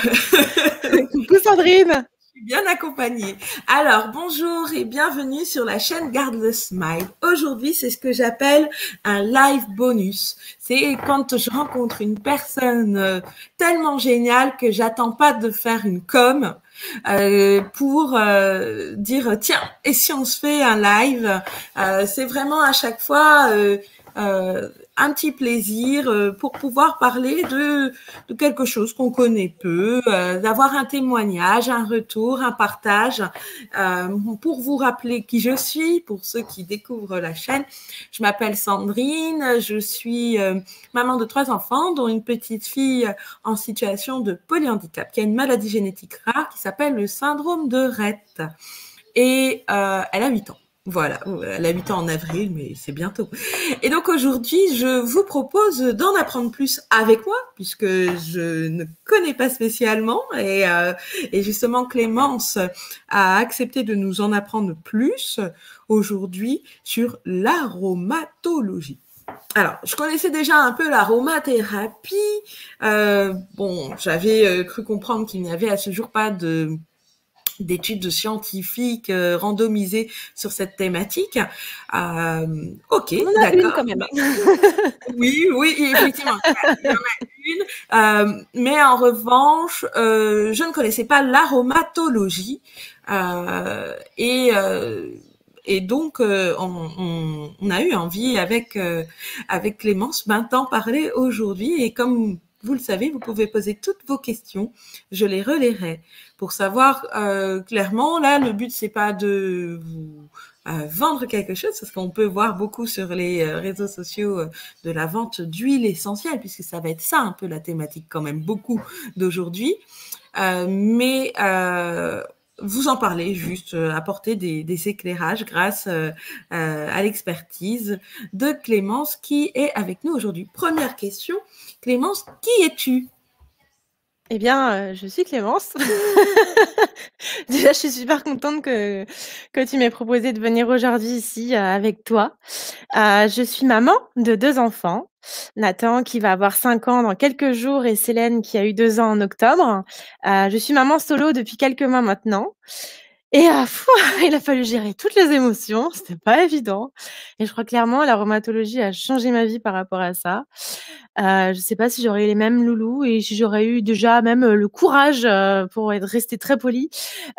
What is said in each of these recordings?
Coucou Sandrine bien accompagnée. Alors, bonjour et bienvenue sur la chaîne Garde le Smile. Aujourd'hui, c'est ce que j'appelle un live bonus. C'est quand je rencontre une personne euh, tellement géniale que j'attends pas de faire une com euh, pour euh, dire tiens, et si on se fait un live C'est vraiment à chaque fois euh, un petit plaisir euh, pour pouvoir parler de, quelque chose qu'on connaît peu, euh, d'avoir un témoignage, un retour, un partage, pour vous rappeler qui je suis, pour ceux qui découvrent la chaîne. Je m'appelle Sandrine, je suis maman de trois enfants, dont une petite fille en situation de polyhandicap, qui a une maladie génétique rare qui s'appelle le syndrome de Rett. Et elle a 8 ans. Voilà, elle a 8 ans en avril, mais c'est bientôt. Et donc aujourd'hui, je vous propose d'en apprendre plus avec moi, puisque je ne connais pas spécialement. Et, euh, justement, Clémence a accepté de nous en apprendre plus aujourd'hui sur l'aromatologie. Alors, je connaissais déjà un peu l'aromathérapie. Euh, bon, j'avais euh, cru comprendre qu'il n'y avait à ce jour pas de d'études scientifiques euh, randomisées sur cette thématique. Euh, ok, d'accord, oui, oui, effectivement, euh, mais en revanche, euh, je ne connaissais pas l'aromatologie et et donc, on, a eu envie avec avec Clémence maintenant d'en parler aujourd'hui. Et comme vous le savez, vous pouvez poser toutes vos questions. Je les relairai. pour savoir euh, clairement. Là, le but c'est pas de vous euh, vendre quelque chose, parce qu'on peut voir beaucoup sur les euh, réseaux sociaux de la vente d'huile essentielle, puisque ça va être ça un peu la thématique quand même beaucoup d'aujourd'hui. mais vous en parler, juste euh, apporter des, éclairages grâce euh, euh, à l'expertise de Clémence qui est avec nous aujourd'hui. Première question, Clémence, qui es-tu eh bien, euh, je suis Clémence. Déjà, je suis super contente que, que tu m'aies proposé de venir aujourd'hui ici euh, avec toi. Euh, je suis maman de deux enfants, Nathan qui va avoir 5 ans dans quelques jours et Célène qui a eu 2 ans en octobre. je suis maman solo depuis quelques mois maintenant. Et à fois, il a fallu gérer toutes les émotions, c'était pas évident. Et je crois clairement, la rhumatologie a changé ma vie par rapport à ça. Euh, je ne sais pas si j'aurais eu les mêmes loulous et si j'aurais eu déjà même euh, le courage, euh, pour être rester très poli,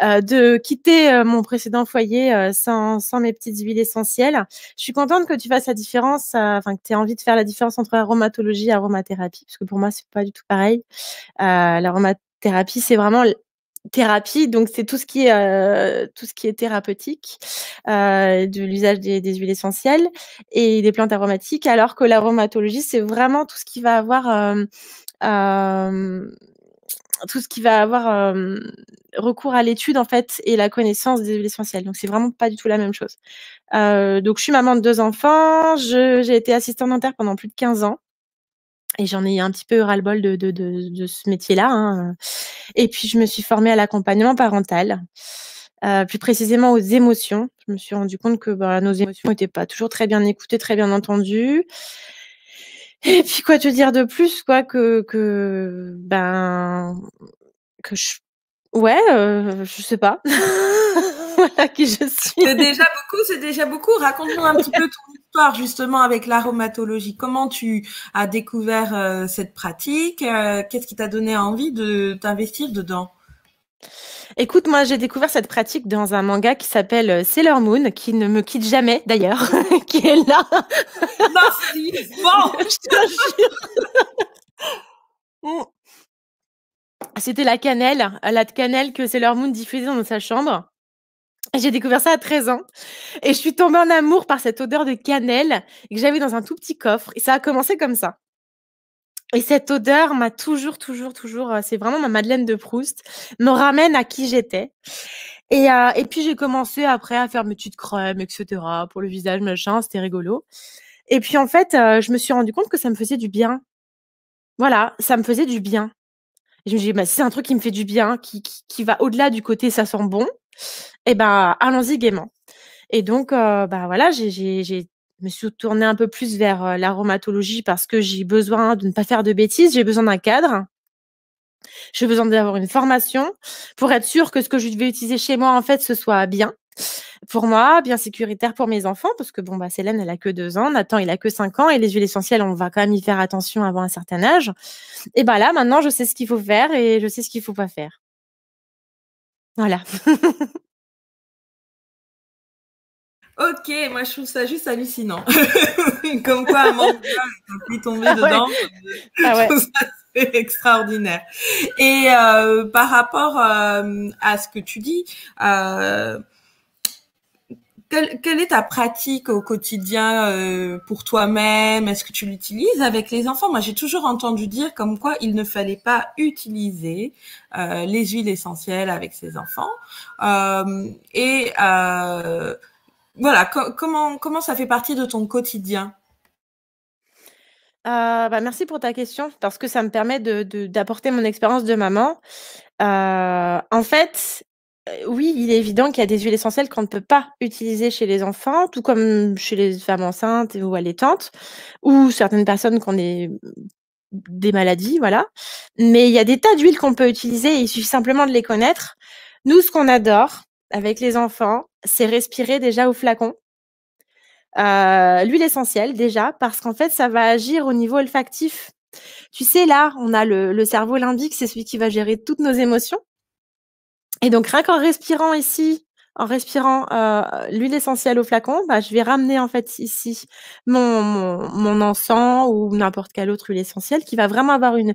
de quitter mon précédent foyer sans, mes petites huiles essentielles. Je suis contente que tu fasses la différence, enfin que tu aies envie de faire la différence entre aromatologie et aromathérapie, parce que pour moi c'est pas du tout pareil. Euh, l'aromathérapie, c'est vraiment thérapie, donc c'est tout ce qui est euh, tout ce qui est thérapeutique, euh, de l'usage des, huiles essentielles et des plantes aromatiques, alors que l'aromatologie c'est vraiment tout ce qui va avoir euh, tout ce qui va avoir recours à l'étude en fait et la connaissance des huiles essentielles. Donc c'est vraiment pas du tout la même chose. donc je suis maman de deux enfants, j'ai été assistante dentaire pendant plus de 15 ans et j'en ai un petit peu ras-le-bol de, ce métier-là. Hein. Et puis, je me suis formée à l'accompagnement parental, euh, plus précisément aux émotions. Je me suis rendue compte que bah, nos émotions n'étaient pas toujours très bien écoutées, très bien entendues. Et puis, quoi te dire de plus, quoi, que, que ben, que je, ouais, euh, je sais pas. je suis. C'est déjà beaucoup, c'est déjà beaucoup. Raconte-nous un petit peu ton histoire justement avec l'aromatologie. Comment tu as découvert euh, cette pratique euh, Qu'est-ce qui t'a donné envie de t'investir dedans Écoute, moi j'ai découvert cette pratique dans un manga qui s'appelle euh, Sailor Moon, qui ne me quitte jamais d'ailleurs, qui est là. Merci. Bon, je te jure. Mm. C'était la cannelle, la cannelle que Sailor Moon diffusait dans sa chambre. J'ai découvert ça à 13 ans et je suis tombée en amour par cette odeur de cannelle que j'avais dans un tout petit coffre. Et ça a commencé comme ça. Et cette odeur m'a toujours, toujours, toujours, euh, c'est vraiment ma Madeleine de Proust, me ramène à qui j'étais. Et, euh, puis j'ai commencé après à faire mes petites crème, etc. pour le visage, machin, c'était rigolo. Et puis en fait, euh, je me suis rendu compte que ça me faisait du bien. Voilà, ça me faisait du bien. je me dis bah, c'est un truc qui me fait du bien, qui, qui va au-delà du côté ça sent bon, et eh ben, allons-y gaiement. Et donc, euh, bah voilà, j'ai me suis tournée un peu plus vers euh, l'aromatologie parce que j'ai besoin de ne pas faire de bêtises, j'ai besoin d'un cadre. J'ai besoin d'avoir une formation pour être sûr que ce que je vais utiliser chez moi, en fait, ce soit bien pour moi, bien sécuritaire pour mes enfants, parce que bon, bah, Célène, elle a que deux ans, Nathan, il a que cinq ans, et les huiles essentielles, on va quand même y faire attention avant un certain âge. Et bah là, maintenant, je sais ce qu'il faut faire et je sais ce qu'il faut pas faire. Voilà. Ok, moi je trouve ça juste hallucinant. Comme quoi, un as pu tomber ah dedans. Ah je trouve ça extraordinaire. Et euh, par rapport euh, à ce que tu dis, euh, quelle, est ta pratique au quotidien euh, pour toi-même Est-ce que tu l'utilises avec les enfants Moi, j'ai toujours entendu dire comme quoi il ne fallait pas utiliser euh, les huiles essentielles avec ses enfants. Euh, et voilà, comment, comment ça fait partie de ton quotidien bah, merci pour ta question parce que ça me permet d'apporter de, mon expérience de maman. en fait, euh, oui, il est évident qu'il y a des huiles essentielles qu'on ne peut pas utiliser chez les enfants, tout comme chez les femmes enceintes ou allaitantes, ou certaines personnes qu'on ont des, maladies, voilà. Mais il y a des tas d'huiles qu'on peut utiliser, il suffit simplement de les connaître. Nous, ce qu'on adore avec les enfants, c'est respirer déjà au flacon. Euh, l'huile essentielle déjà, parce qu'en fait, ça va agir au niveau olfactif. Tu sais, là, on a le cerveau limbique, c'est celui qui va gérer toutes nos émotions. Et donc, rien qu'en respirant ici, en respirant euh, l'huile essentielle au flacon, bah, je vais ramener en fait ici mon, encens ou n'importe quelle autre huile essentielle qui va vraiment avoir une,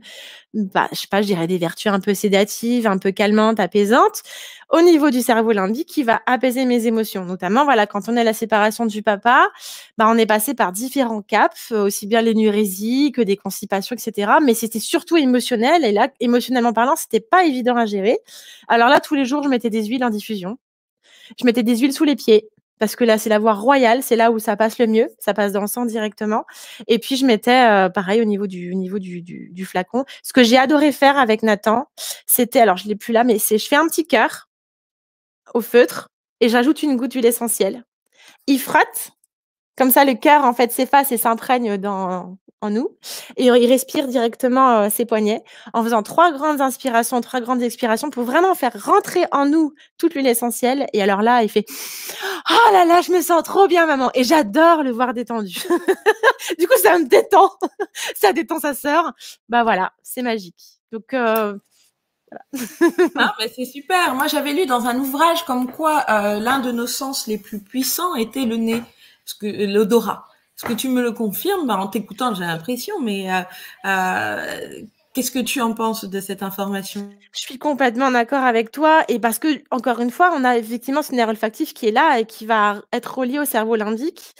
bah, je sais pas, je dirais des vertus un peu sédatives, un peu calmantes, apaisantes au niveau du cerveau limbique qui va apaiser mes émotions. Notamment, voilà, quand on est à la séparation du papa, bah, on est passé par différents caps, euh, aussi bien les l'énurésie que des constipations, etc. Mais c'était surtout émotionnel et là, émotionnellement parlant, c'était pas évident à gérer. Alors là, tous les jours, je mettais des huiles en diffusion. Je mettais des huiles sous les pieds parce que là, c'est la voie royale, c'est là où ça passe le mieux, ça passe dans le sang directement. Et puis, je mettais, euh, pareil, au niveau du, niveau flacon. Ce que j'ai adoré faire avec Nathan, c'était, alors je l'ai plus là, mais c'est, je fais un petit cœur au feutre et j'ajoute une goutte d'huile essentielle. Il frotte, comme ça, le cœur, en fait, s'efface et s'imprègne dans, en nous et il respire directement euh, ses poignets en faisant trois grandes inspirations, trois grandes expirations pour vraiment faire rentrer en nous toute l'huile essentielle. Et alors là, il fait Oh là là, je me sens trop bien, maman. Et j'adore le voir détendu. du coup, ça me détend. ça détend sa sœur. Bah voilà, c'est magique. Donc, euh, ah, bah, c'est super. Moi, j'avais lu dans un ouvrage comme quoi euh, l'un de nos sens les plus puissants était le nez, euh, l'odorat. Est-ce que tu me le confirmes bah, En t'écoutant, j'ai l'impression, mais euh, euh, qu'est-ce que tu en penses de cette information Je suis complètement d'accord avec toi, et parce que, encore une fois, on a effectivement ce nerf olfactif qui est là et qui va être relié au cerveau limbique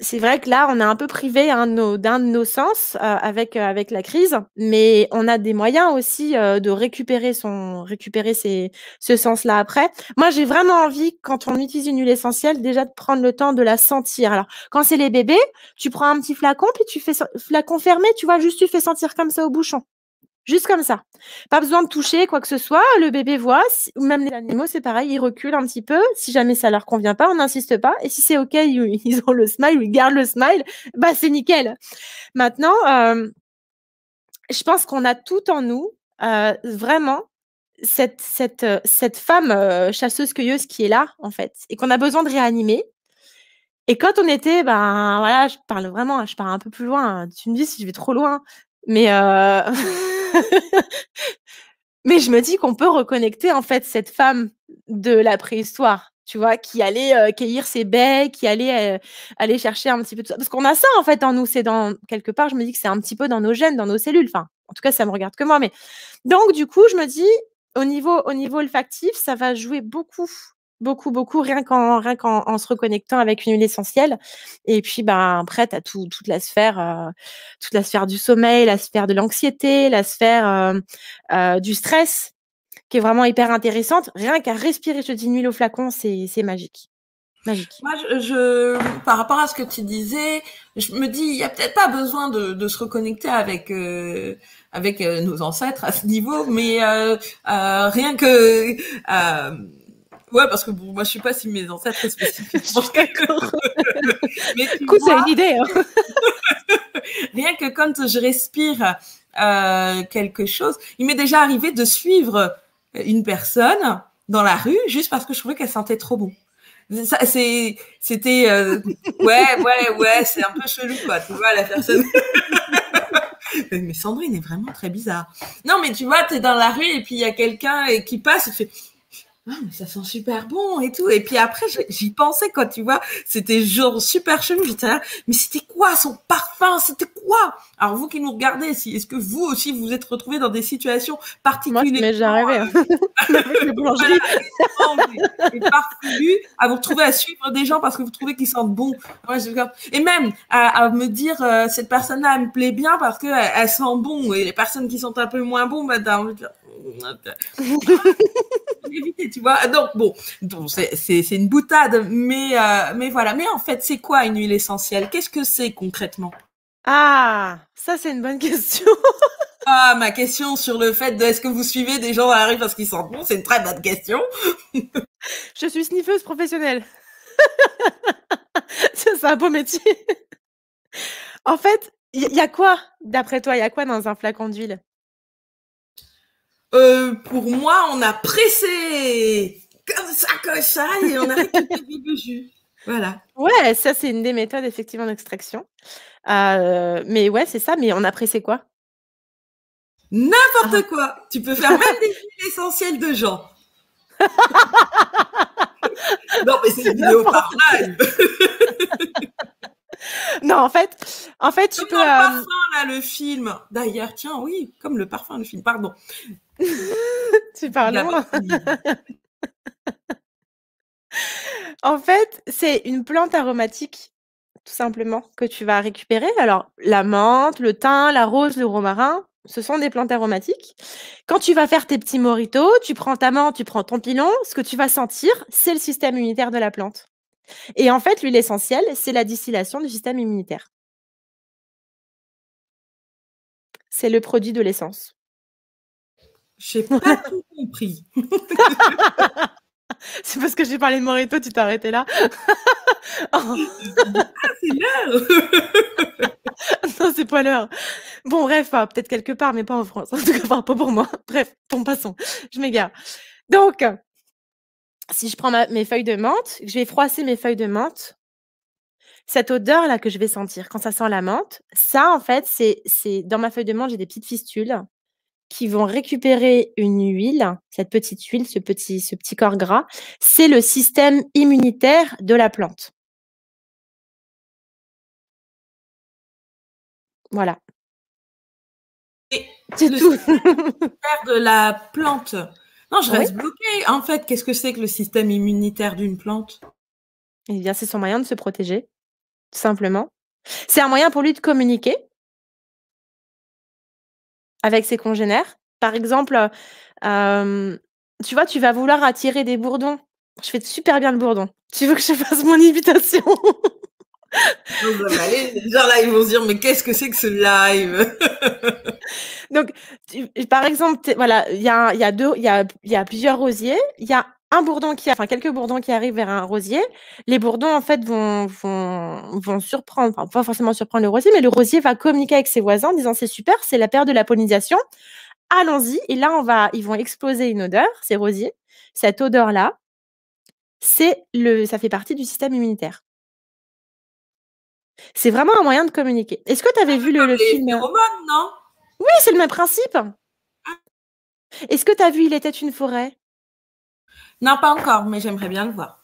c'est vrai que là, on est un peu privé d'un de nos sens euh, avec, euh, avec la crise, mais on a des moyens aussi euh, de récupérer, son, récupérer ces, ce sens-là après. Moi, j'ai vraiment envie, quand on utilise une huile essentielle, déjà de prendre le temps de la sentir. Alors, quand c'est les bébés, tu prends un petit flacon, puis tu fais flacon fermé, tu vois, juste tu fais sentir comme ça au bouchon. Juste comme ça. Pas besoin de toucher quoi que ce soit. Le bébé voit, même les animaux, c'est pareil, ils reculent un petit peu. Si jamais ça leur convient pas, on n'insiste pas. Et si c'est OK, ils, ont le smile ils gardent le smile, bah c'est nickel. Maintenant, euh, je pense qu'on a tout en nous, euh, vraiment, cette, cette, euh, cette femme chasseuse-cueilleuse qui est là, en fait, et qu'on a besoin de réanimer. Et quand on était, ben voilà, je parle vraiment, je pars un peu plus loin. Hein. Tu me dis si je vais trop loin, mais euh, mais je me dis qu'on peut reconnecter en fait cette femme de la préhistoire, tu vois, qui allait euh, cueillir ses baies, qui allait euh, aller chercher un petit peu tout ça. Parce qu'on a ça en fait en nous, c'est dans quelque part, je me dis que c'est un petit peu dans nos gènes, dans nos cellules. Enfin, en tout cas, ça me regarde que moi. Mais donc du coup, je me dis au niveau au niveau olfactif, ça va jouer beaucoup beaucoup, beaucoup, rien qu'en rien en, se reconnectant avec une huile essentielle. Et puis, ben, après, tu tout, toute la sphère, euh, toute la sphère du sommeil, la sphère de l'anxiété, la sphère euh, euh, du stress, qui est vraiment hyper intéressante. Rien qu'à respirer, je dis, une huile au flacon, c'est magique. Magique. Moi, je, par rapport à ce que tu disais, je me dis, il n'y a peut-être pas besoin de, se reconnecter avec avec nos ancêtres à ce niveau, mais rien que Ouais, parce que bon, moi, je suis pas si mes ancêtres sont spécifiquement Mais du Coup, C'est une idée. Hein. rien que quand je respire euh, quelque chose, il m'est déjà arrivé de suivre une personne dans la rue juste parce que je trouvais qu'elle sentait trop bon. C'est, c'était, euh, ouais, ouais, ouais, c'est un peu chelou, quoi. Tu vois, la personne. mais Sandrine est vraiment très bizarre. Non, mais tu vois, tu es dans la rue et puis il y a quelqu'un qui passe et fait, ah, mais ça sent super bon et tout. Et puis après, j'y pensais quand tu vois, c'était genre super chelou. mais c'était quoi son parfum C'était quoi Alors vous qui nous regardez, si, est-ce que vous aussi vous, vous êtes retrouvés dans des situations particulières Moi, je hein. euh, à vous retrouver à suivre des gens parce que vous trouvez qu'ils sentent bon. Et même à, me dire, euh, cette personne-là elle me plaît bien parce qu'elle elle sent bon. Et les personnes qui sont un peu moins bon, bah, t'as envie de dire, tu vois. Donc bon, donc c'est une boutade, mais euh, mais voilà. Mais en fait, c'est quoi une huile essentielle Qu'est-ce que c'est concrètement Ah, ça c'est une bonne question. ah, ma question sur le fait de est-ce que vous suivez des gens dans la rue parce qu'ils sentent bon, c'est une très bonne question. Je suis sniffeuse professionnelle. c'est un beau métier. en fait, il y a quoi, d'après toi, il y a quoi dans un flacon d'huile euh, pour moi, on a pressé comme ça, comme ça, et on a récupéré du jus. Voilà. Ouais, ça, c'est une des méthodes, effectivement, d'extraction. Euh, mais ouais, c'est ça. Mais on a pressé quoi N'importe ah. quoi. Tu peux faire même des huiles essentielles de gens. non, mais c'est une vidéo par live. non, en fait, en fait, tu peux. Comme le euh, parfum, là, le film. D'ailleurs, tiens, oui, comme le parfum, le film, pardon tu parles hein. en fait, c'est une plante aromatique, tout simplement, que tu vas récupérer. Alors, la menthe, le thym, la rose, le romarin, ce sont des plantes aromatiques. Quand tu vas faire tes petits moritos, tu prends ta menthe, tu prends ton pilon, ce que tu vas sentir, c'est le système immunitaire de la plante. Et en fait, l'huile essentielle, c'est la distillation du système immunitaire. C'est le produit de l'essence. Je n'ai pas tout compris. c'est parce que j'ai parlé de Morito, tu t'es arrêté là. Oh. Ah, c'est l'heure Non, c'est pas l'heure. Bon, bref, euh, peut-être quelque part, mais pas en France. En tout cas, pas pour moi. Bref, bon, passons. Je m'égare. Donc, si je prends mes feuilles de menthe, je vais froisser mes feuilles de menthe. Cette odeur-là que je vais sentir quand ça sent la menthe, ça, en fait, c'est dans ma feuille de menthe, j'ai des petites fistules qui vont récupérer une huile, cette petite huile, ce petit, ce petit corps gras, c'est le système immunitaire de la plante. Voilà. C'est tout. de la plante. Non, je reste bloquée. En fait, qu'est-ce que c'est que le système immunitaire d'une plante Eh bien, c'est son moyen de se protéger, simplement. C'est un moyen pour lui de communiquer, avec ses congénères. Par exemple, euh, tu vois, tu vas vouloir attirer des bourdons. Je fais super bien le bourdon. Tu veux que je fasse mon invitation bah, bah, les gens là, ils vont se dire, mais qu'est-ce que c'est que ce live Donc, par exemple, voilà, il y a, y, a y a, y a plusieurs rosiers. Il y a un bourdon qui, enfin quelques bourdons qui arrivent vers un rosier, les bourdons en fait vont, vont, surprendre, enfin, pas forcément surprendre le rosier, mais le rosier va communiquer avec ses voisins en disant c'est super, c'est la paire de la pollinisation, allons-y. Et là on va, ils vont exploser une odeur, ces rosiers, cette odeur là, c'est le, ça fait partie du système immunitaire. C'est vraiment un moyen de communiquer. Est-ce que tu avais ah, vu le, le film non Oui, c'est le même principe. Ah. Est-ce que tu as vu Il était une forêt non, pas encore, mais j'aimerais bien le voir.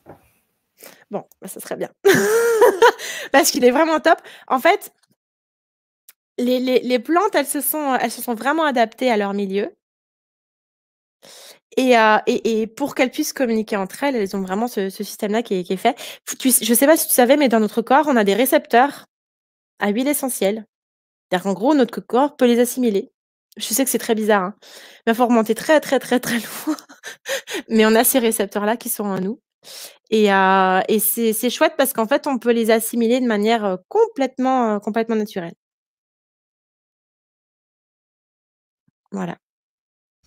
Bon, bah, ça serait bien. Parce qu'il est vraiment top. En fait, les, les, plantes, elles se, sont, elles se sont vraiment adaptées à leur milieu. Et, euh, et, pour qu'elles puissent communiquer entre elles, elles ont vraiment ce, système-là qui, est fait. je ne sais pas si tu savais, mais dans notre corps, on a des récepteurs à huile essentielle. C'est-à-dire qu'en gros, notre corps peut les assimiler. Je sais que c'est très bizarre, hein. il faut remonter très très très très loin, mais on a ces récepteurs-là qui sont en nous. Et, euh, et c'est chouette parce qu'en fait, on peut les assimiler de manière euh, complètement, euh, complètement naturelle. Voilà.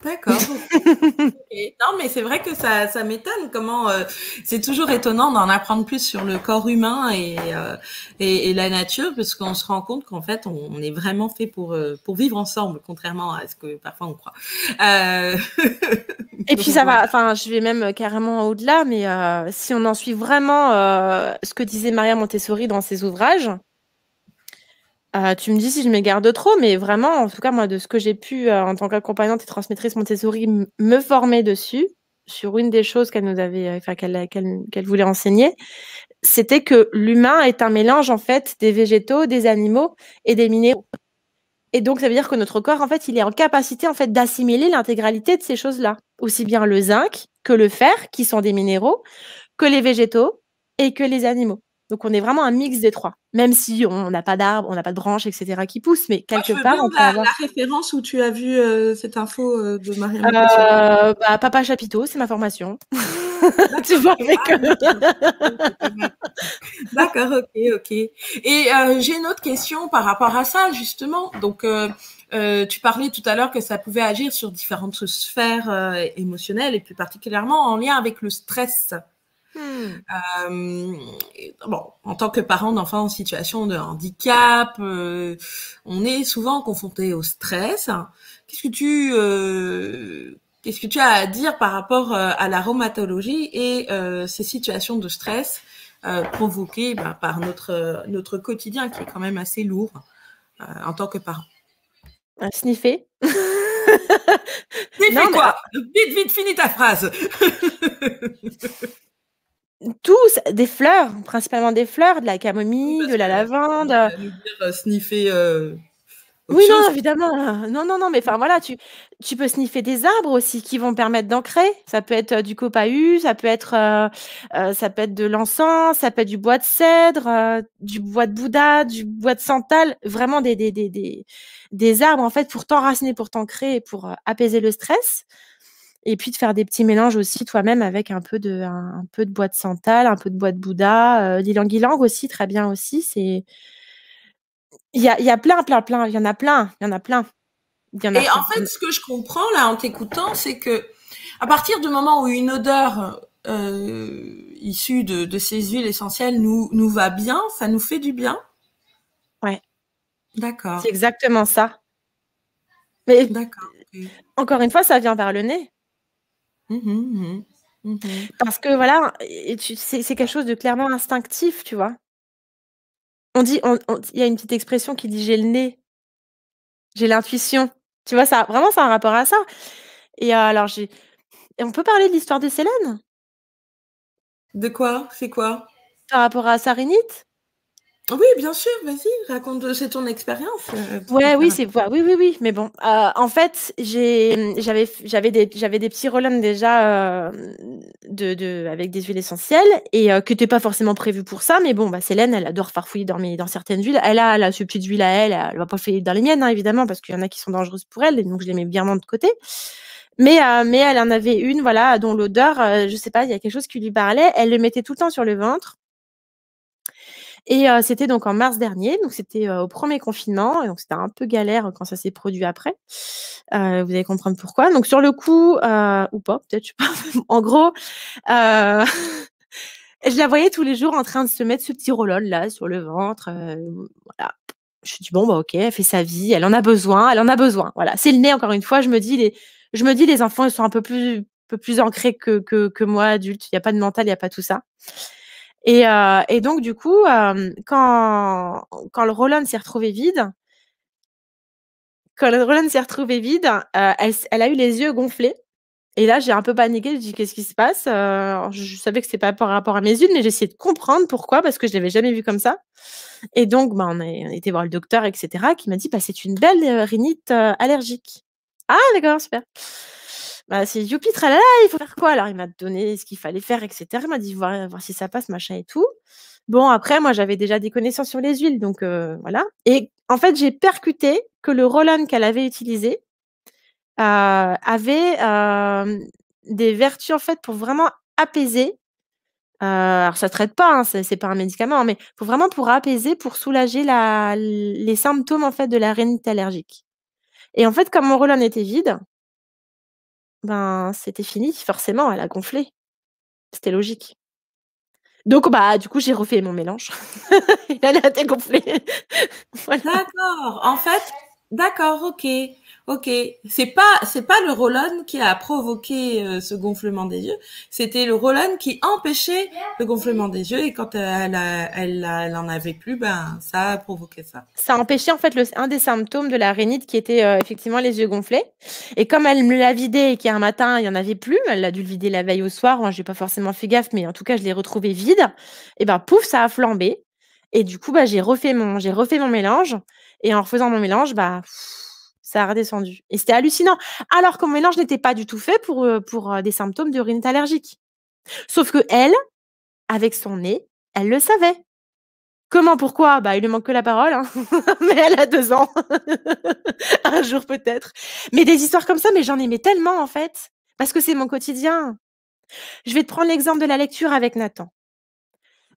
D'accord. Non, mais c'est vrai que ça, ça m'étonne comment euh, c'est toujours étonnant d'en apprendre plus sur le corps humain euh, et, et, la nature, parce qu'on se rend compte qu'en fait, on, est vraiment fait pour, euh, pour vivre ensemble, contrairement à ce que parfois on croit. et puis ça va, enfin, je vais même carrément au-delà, mais si on en suit vraiment ce que disait Maria Montessori dans ses ouvrages, euh, tu me dis si je m'égare de trop, mais vraiment, en tout cas, moi, de ce que j'ai pu, euh, en tant qu'accompagnante et transmettrice Montessori, me former dessus, sur une des choses qu'elle nous avait, euh, enfin, qu'elle voulait enseigner, c'était que l'humain est un mélange, en fait, des végétaux, des animaux et des minéraux. Et donc, ça veut dire que notre corps, en fait, il est en capacité, en fait, d'assimiler l'intégralité de ces choses-là. Aussi bien le zinc que le fer, qui sont des minéraux, que les végétaux et que les animaux. Donc on est vraiment un mix des trois, même si on n'a pas d'arbres, on n'a pas de branches, etc. qui poussent, mais quelque part on peut la, la référence où tu as vu euh, cette info euh, de marie Euh, bah, Papa Chapiteau, c'est ma formation. tu vois avec. Ah, D'accord, ok, ok. Et euh, j'ai une autre question par rapport à ça justement. Donc tu parlais tout à l'heure que ça pouvait agir sur différentes sphères émotionnelles et plus particulièrement en lien avec le stress. Hmm. Euh, bon, en tant que parent d'enfants en situation de handicap, euh, on est souvent confronté au stress. Qu'est-ce que tu euh, Qu'est-ce que tu as à dire par rapport à l'aromatologie et ces situations de stress provoquées ben, par notre, notre quotidien qui est quand même assez lourd en tant que parent sniffer quoi Vite, vite, finis ta phrase tous, des fleurs, principalement des fleurs, de la camomille, de la euh, lavande. Dire, euh, sniffer. Euh, oui, non, évidemment. Non, non, non, mais enfin voilà, tu, tu peux sniffer des arbres aussi qui vont permettre d'ancrer. Ça peut être du copahu, ça peut être, ça peut être de l'encens, ça peut être du bois de cèdre, du bois de bouddha, du bois de santal, vraiment des, des, des, des, des arbres en fait pour t'enraciner, pour t'ancrer pour apaiser le stress. Et puis de faire des petits mélanges aussi toi-même avec un peu de un, peu de bois de santal, un peu de bois de bouddha, euh, aussi très bien aussi. C'est il y a, y a, plein plein plein, il y en a plein, il y en a plein. Et en fait, ce que je comprends là en t'écoutant, c'est que à partir du moment où une odeur euh, issue de, de, ces huiles essentielles nous, nous va bien, ça nous fait du bien. Ouais. D'accord. C'est exactement ça. Mais encore une fois, ça vient par le nez. Mmh mmh mmh Parce que voilà, c'est quelque chose de clairement instinctif, tu vois. On dit, il y a une petite expression qui dit j'ai le nez, j'ai l'intuition. Tu vois, ça, vraiment, c'est un rapport à ça. Et euh, alors, j'ai. on peut parler de l'histoire de Célène De quoi C'est quoi Par rapport à Sarinite ah oui, bien sûr, vas-y, raconte, c'est ton expérience. Euh, ouais, oui, c'est vrai. oui, oui, oui, mais bon, euh, en fait, j'avais j'avais des j'avais des petits roll déjà euh, de, de, avec des huiles essentielles et euh, que t'es pas forcément prévu pour ça, mais bon, bah Célène, elle adore farfouiller dans dans certaines huiles. Elle a, elle a ville à elle, elle va pas faire dans les miennes hein, évidemment parce qu'il y en a qui sont dangereuses pour elle, et donc je les mets bien de côté. Mais, mais elle en avait une, voilà, dont l'odeur, euh, je sais pas, il y a quelque chose qui lui parlait. Elle le mettait tout le temps sur le ventre. Et euh, c'était donc en mars dernier, donc c'était euh, au premier confinement, et donc c'était un peu galère euh, quand ça s'est produit après. vous allez comprendre pourquoi. Donc sur le coup, ou pas, peut-être, je sais pas. en gros, je la voyais tous les jours en train de se mettre ce petit roll là sur le ventre. voilà. Je me dis bon bah ok, elle fait sa vie, elle en a besoin, elle en a besoin. Voilà, c'est le nez encore une fois. Je me dis les, je me dis les enfants ils sont un peu plus, peu plus ancrés que, que, que moi adulte. Il n'y a pas de mental, il n'y a pas tout ça. Euh, et, donc, du coup, euh, quand, quand le Roland s'est retrouvé vide, quand le Roland s'est retrouvé vide, euh, elle, a eu les yeux gonflés. Et là, j'ai un peu paniqué. Je me dit qu'est-ce qui se passe Je savais que c'est pas par rapport à mes yeux, mais j'ai essayé de comprendre pourquoi, parce que je l'avais jamais vu comme ça. Et donc, bah, on, a, allé voir le docteur, etc., qui m'a dit bah, c'est une belle rhinite allergique. Ah, d'accord, super. Bah, c'est Là, il faut faire quoi Alors, il m'a donné ce qu'il fallait faire, etc. Il m'a dit, voir, euh, voir si ça passe, machin et tout. Bon, après, moi, j'avais déjà des connaissances sur les huiles, donc euh, voilà. Et en fait, j'ai percuté que le Roland qu'elle avait utilisé euh, avait des vertus, en fait, pour vraiment apaiser. alors, ça ne traite pas, hein, ce c'est pas un médicament, hein, mais vraiment pour apaiser, pour soulager les symptômes, en fait, de la rhinite allergique. Et en fait, comme mon Roland était vide, ben c'était fini, forcément, elle a gonflé. C'était logique. Donc, bah, du coup, j'ai refait mon mélange. elle a dégonflé. D'accord. En fait, d'accord, ok. Ok, c'est pas c'est pas le Roland qui a provoqué euh, ce gonflement des yeux, c'était le Roland qui empêchait le gonflement des yeux et quand elle a, elle, elle, en avait plus, ben ça a provoqué ça. Ça empêchait en fait un des symptômes de la rhinite qui était euh, effectivement les yeux gonflés et comme elle me l'a vidé et qu'un matin il y en avait plus, elle a dû le vider la veille au soir, je hein, j'ai pas forcément fait gaffe mais en tout cas je l'ai retrouvé vide et ben pouf ça a flambé et du coup bah j'ai refait mon j'ai refait mon mélange et en refaisant mon mélange bah ça a redescendu. Et c'était hallucinant. Alors que mon mélange n'était pas du tout fait pour, euh, pour euh, des symptômes d'urine allergique. Sauf que elle, avec son nez, elle le savait. Comment, pourquoi Bah, il lui manque que la parole, hein. mais elle a deux ans, un jour peut-être. Mais des histoires comme ça, mais j'en aimais tellement en fait, parce que c'est mon quotidien. Je vais te prendre l'exemple de la lecture avec Nathan.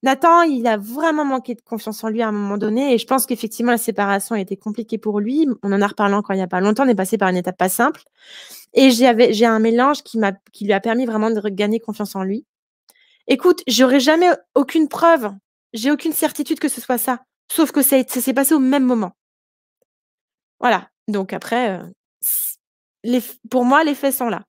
Nathan, il a vraiment manqué de confiance en lui à un moment donné. Et je pense qu'effectivement, la séparation a été compliquée pour lui. On en a reparlé encore il n'y a pas longtemps. On est passé par une étape pas simple. Et j'ai un mélange qui, lui a permis vraiment de regagner confiance en lui. Écoute, j'aurais jamais aucune preuve. J'ai aucune certitude que ce soit ça. Sauf que ça, s'est passé au même moment. Voilà. Donc après, euh, les, pour moi, les faits sont là.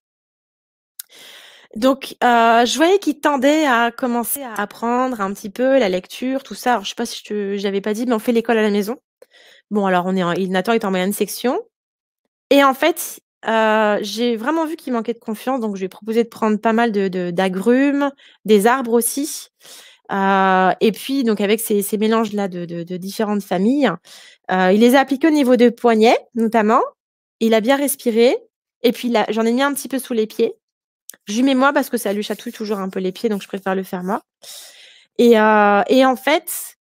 Donc, euh, je voyais qu'il tendait à commencer à apprendre un petit peu la lecture, tout ça. Alors, je sais pas si je n'avais pas dit, mais on fait l'école à la maison. Bon, alors on est en, Nathan est en moyenne section. Et en fait, euh, j'ai vraiment vu qu'il manquait de confiance, donc je lui ai proposé de prendre pas mal d'agrumes, de, d'agrumes, des arbres aussi. Euh, et puis, donc avec ces, mélanges-là de, différentes familles, euh, il les a appliqués au niveau de poignets, notamment. Il a bien respiré. Et puis, j'en ai mis un petit peu sous les pieds. Je mets moi parce que ça lui chatouille toujours un peu les pieds, donc je préfère le faire moi. Et, euh, en fait,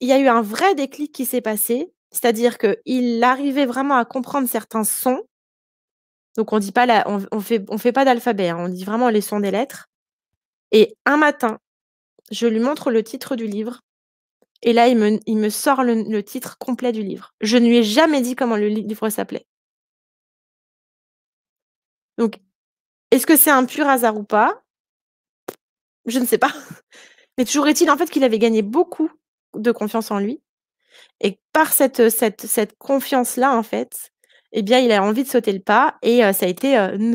il y a eu un vrai déclic qui s'est passé, c'est-à-dire qu'il arrivait vraiment à comprendre certains sons. Donc on dit pas on, fait, pas d'alphabet, hein, on dit vraiment les sons des lettres. Et un matin, je lui montre le titre du livre. Et là, il me, sort le, le, titre complet du livre. Je ne lui ai jamais dit comment le livre s'appelait. Donc, est-ce que c'est un pur hasard ou pas Je ne sais pas. Mais toujours est-il en fait qu'il avait gagné beaucoup de confiance en lui. Et par cette, euh, cette, confiance-là, en fait, eh bien, il a envie de sauter le pas. Et euh, ça a été euh,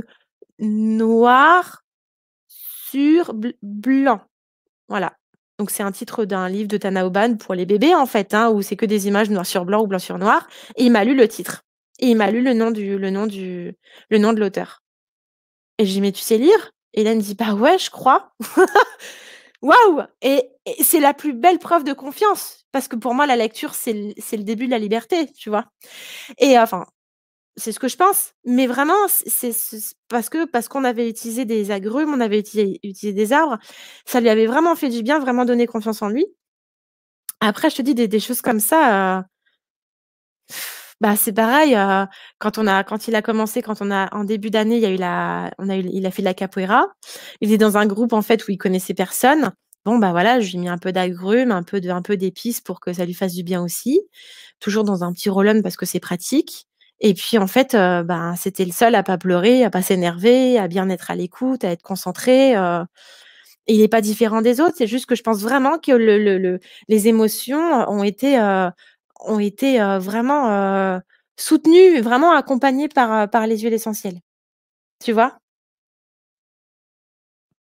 noir sur blanc. Voilà. Donc, c'est un titre d'un livre de Tana pour les bébés, en fait, hein, où c'est que des images noir sur blanc ou blanc sur noir. Et il m'a lu le titre. Et il m'a lu le nom, du, le nom, du, le nom de l'auteur. Et je dis, mais tu sais lire Et là, me dit, bah ouais, je crois. Waouh Et, c'est la plus belle preuve de confiance, parce que pour moi, la lecture, c'est le, début de la liberté, tu vois. Et enfin, c'est ce que je pense, mais vraiment, c'est parce que parce qu'on avait utilisé des agrumes, on avait utilisé, des arbres, ça lui avait vraiment fait du bien, vraiment donné confiance en lui. Après, je te dis des, choses comme ça. Euh, bah, c'est pareil. Euh, quand il a commencé, quand on a en début d'année, il a fait de la capoeira. Il est dans un groupe en fait où il connaissait personne. Bon bah voilà, j'ai mis un peu d'agrumes, un peu d'épices pour que ça lui fasse du bien aussi. Toujours dans un petit roll parce que c'est pratique. Et puis en fait, euh, bah, c'était le seul à pas pleurer, à pas s'énerver, à bien être à l'écoute, à être concentré. Euh. il n'est pas différent des autres. C'est juste que je pense vraiment que les émotions ont été ont été vraiment soutenus, vraiment accompagnés par, par les huiles essentielles. Tu vois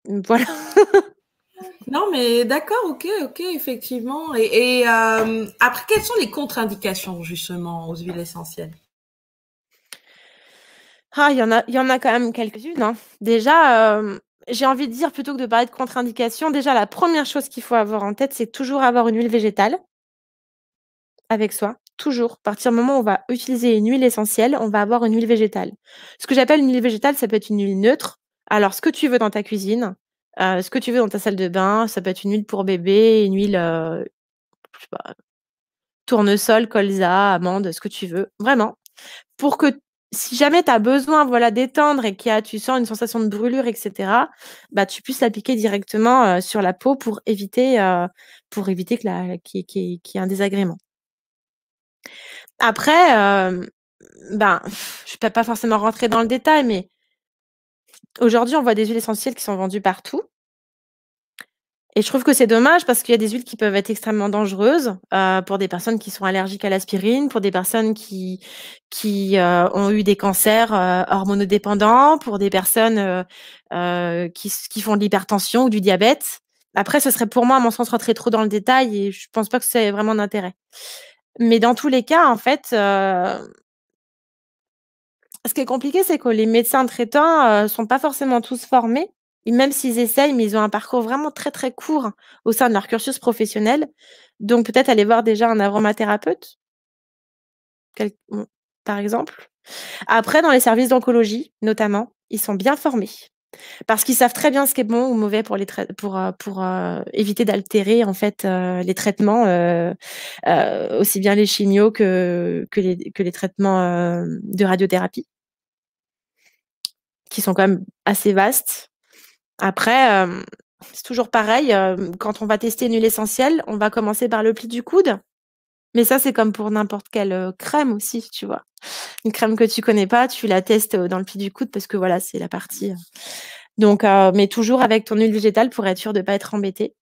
mmh, Voilà. non, mais d'accord, ok, ok, effectivement. Et, après, quelles sont les contre-indications justement aux huiles essentielles ah, il y en a, il y en a quand même quelques-unes. Hein. Déjà, j'ai envie de dire plutôt que de parler de contre indications déjà la première chose qu'il faut avoir en tête, c'est toujours avoir une huile végétale avec soi, toujours. À partir du moment où on va utiliser une huile essentielle, on va avoir une huile végétale. Ce que j'appelle une huile végétale, ça peut être une huile neutre. Alors, ce que tu veux dans ta cuisine, euh, ce que tu veux dans ta salle de bain, ça peut être une huile pour bébé, une huile, euh, sais pas, tournesol, colza, amande, ce que tu veux. Vraiment. Pour que si jamais tu as besoin voilà, d'étendre et que tu sens une sensation de brûlure, etc., bah, tu puisses l'appliquer directement euh, sur la peau pour éviter, pour éviter qu'il la y, ait un désagrément. Après, euh, ben, je ne peux pas forcément rentrer dans le détail, mais aujourd'hui, on voit des huiles essentielles qui sont vendues partout. Et je trouve que c'est dommage parce qu'il y a des huiles qui peuvent être extrêmement dangereuses euh, pour des personnes qui sont allergiques à l'aspirine, pour des personnes qui, qui euh, ont eu des cancers hormonodépendants, pour des personnes qui, qui, font de l'hypertension ou du diabète. Après, ce serait pour moi, à mon sens, rentrer trop dans le détail et je ne pense pas que ça ait vraiment d'intérêt. Mais dans tous les cas, en fait, euh, ce qui est compliqué, c'est que les médecins traitants ne euh, sont pas forcément tous formés. Et même s'ils essayent, mais ils ont un parcours vraiment très très court au sein de leur cursus professionnel. Donc peut-être aller voir déjà un aromathérapeute, par exemple. Après, dans les services d'oncologie, notamment, ils sont bien formés. Parce qu'ils savent très bien ce qui est bon ou mauvais pour, euh, euh, éviter d'altérer en fait euh, les traitements, aussi bien les chimios que les traitements de radiothérapie, qui sont quand même assez vastes. Après, c'est toujours pareil, quand on va tester une huile essentielle, on va commencer par le pli du coude. Mais ça, c'est comme pour n'importe quelle crème aussi, tu vois une crème que tu connais pas, tu la testes euh, dans le pied du coude parce que voilà, c'est la partie. Euh. Donc, euh, mais toujours avec ton huile végétale pour être sûr de ne pas être embêté.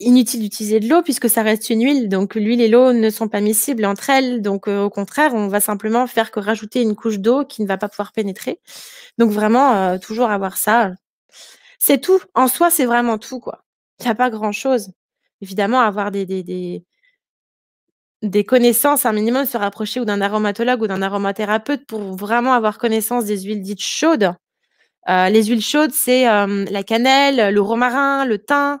Inutile d'utiliser de l'eau puisque ça reste une huile, donc l'huile et l'eau ne sont pas miscibles entre elles. Donc au contraire, on va simplement faire que rajouter une couche d'eau qui ne va pas pouvoir pénétrer. Donc vraiment, toujours avoir ça. C'est tout. En soi, c'est vraiment tout quoi. Il n'y a pas grand chose. Évidemment, avoir des des connaissances, un minimum, se rapprocher ou d'un aromatologue ou d'un aromathérapeute pour vraiment avoir connaissance des huiles dites chaudes. Euh, les huiles chaudes, c'est euh, la cannelle, le romarin, le thym,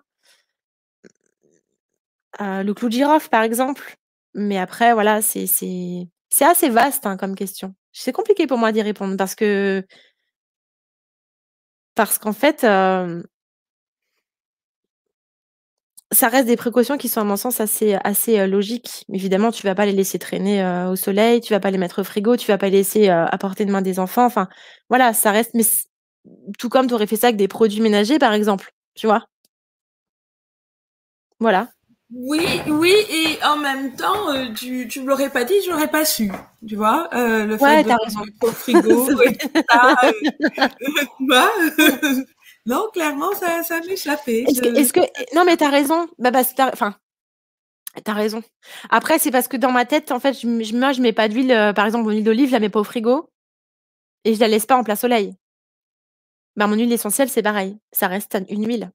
euh, le clou de girofle, par exemple. Mais après, voilà, c'est assez vaste hein, comme question. C'est compliqué pour moi d'y répondre parce que parce qu'en fait, ça reste des précautions qui sont, à mon sens, assez, assez euh, logiques. Évidemment, tu vas pas les laisser traîner euh, au soleil, tu vas pas les mettre au frigo, tu vas pas les laisser euh, à portée de main des enfants. Enfin, voilà, ça reste. Mais tout comme tu aurais fait ça avec des produits ménagers, par exemple. Tu vois Voilà. Oui, oui, et en même temps, tu, tu me l'aurais pas dit, je j'aurais pas su, tu vois, le ouais, fait de raison. au frigo, Non, clairement, ça, ça que, Non, mais t'as raison. Bah, bah, Enfin, t'as raison. Après, c'est parce que dans ma tête, en fait, je, ne mets pas d'huile, euh, par exemple, mon huile d'olive, je la mets pas au frigo et je la laisse pas en plein soleil. Bah, mon huile essentielle, c'est pareil. Ça reste une huile.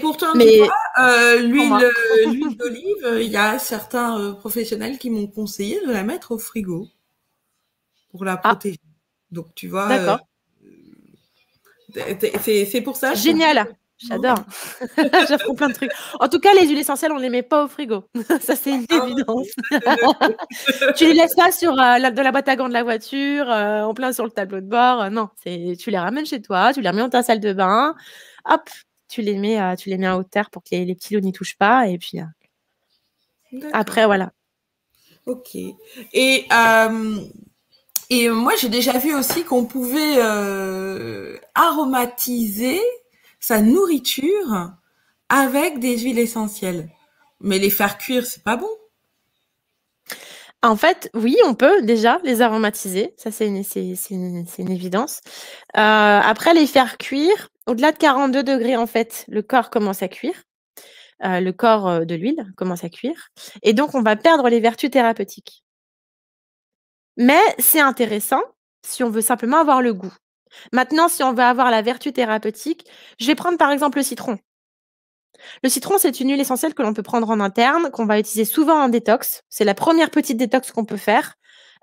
Pourtant, mais... Euh, euh, l'huile d'olive, il y a certains professionnels qui m'ont conseillé de la mettre au frigo pour la ah. protéger. Donc, tu vois, c'est pour ça. Génial. J'adore. J'apprends plein de trucs. En tout cas, les huiles essentielles, on ne les met pas au frigo. ça, c'est une ah. évidence. tu les laisses pas sur euh, la, de la boîte à gants de la voiture, euh, en plein sur le tableau de bord. Euh, non, tu les ramènes chez toi, tu les remets dans ta salle de bain. Hop, tu les mets, tu les mets en hauteur pour que les, petits lots n'y touchent pas. Et puis après, voilà. Ok. Et et moi, j'ai déjà vu aussi qu'on pouvait euh, aromatiser sa nourriture avec des huiles essentielles. Mais les faire cuire, c'est pas bon. En fait, oui, on peut déjà les aromatiser. Ça, c'est une, évidence. Euh, après, les faire cuire, au-delà de 42 degrés, en fait, le corps commence à cuire. Euh, le corps de l'huile commence à cuire. Et donc, on va perdre les vertus thérapeutiques. Mais c'est intéressant si on veut simplement avoir le goût. Maintenant, si on veut avoir la vertu thérapeutique, je vais prendre par exemple le citron. Le citron, c'est une huile essentielle que l'on peut prendre en interne, qu'on va utiliser souvent en détox. C'est la première petite détox qu'on peut faire.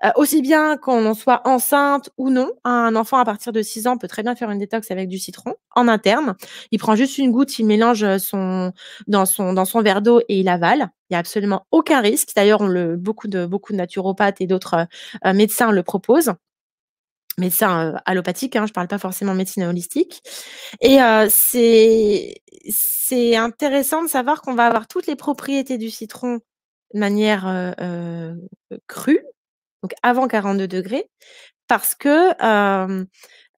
Euh, aussi bien qu'on en soit enceinte ou non, un enfant à partir de 6 ans peut très bien faire une détox avec du citron en interne. Il prend juste une goutte, il mélange euh, son, dans, son, dans son verre d'eau et il avale. Il n'y a absolument aucun risque. D'ailleurs, beaucoup de, beaucoup de naturopathes et d'autres euh, euh, médecins le proposent Médecins euh, allopathiques, allopathique, hein, je ne parle pas forcément médecine holistique. Et c'est c'est intéressant de savoir qu'on va avoir toutes les propriétés du citron de manière crue, donc avant 42 degrés, parce que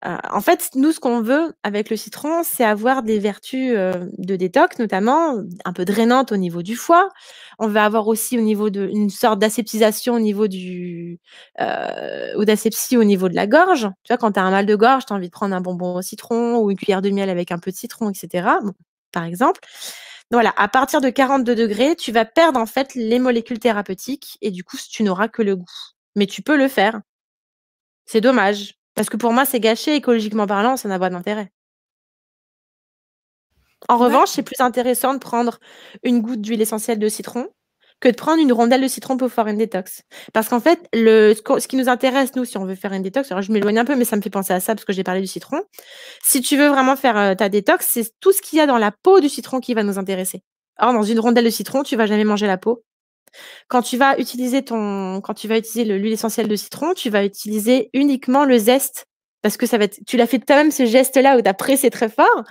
euh, en fait, nous, ce qu'on veut avec le citron, c'est avoir des vertus euh, de détox, notamment un peu drainante au niveau du foie. On veut avoir aussi au niveau de une sorte d'aseptisation au niveau du euh, ou d'asepsie au niveau de la gorge. Tu vois, quand tu as un mal de gorge, tu as envie de prendre un bonbon au citron ou une cuillère de miel avec un peu de citron, etc. par exemple. voilà, à partir de 42 degrés, tu vas perdre en fait les molécules thérapeutiques et du coup, tu n'auras que le goût. Mais tu peux le faire. C'est dommage, parce que pour moi, c'est gâché, écologiquement parlant, ça n'a pas d'intérêt. En revanche, c'est plus intéressant de prendre une goutte d'huile essentielle de citron que de prendre une rondelle de citron pour faire une détox. Parce qu'en fait, le, ce qui nous intéresse, nous, si on veut faire une détox, alors je m'éloigne un peu, mais ça me fait penser à ça parce que j'ai parlé du citron. Si tu veux vraiment faire euh, ta détox, c'est tout ce qu'il y a dans la peau du citron qui va nous intéresser. Or, dans une rondelle de citron, tu vas jamais manger la peau. Quand tu vas utiliser ton, quand tu vas utiliser l'huile essentielle de citron, tu vas utiliser uniquement le zeste parce que ça va tu l'as fait toi-même ce geste-là où d'après pressé très fort.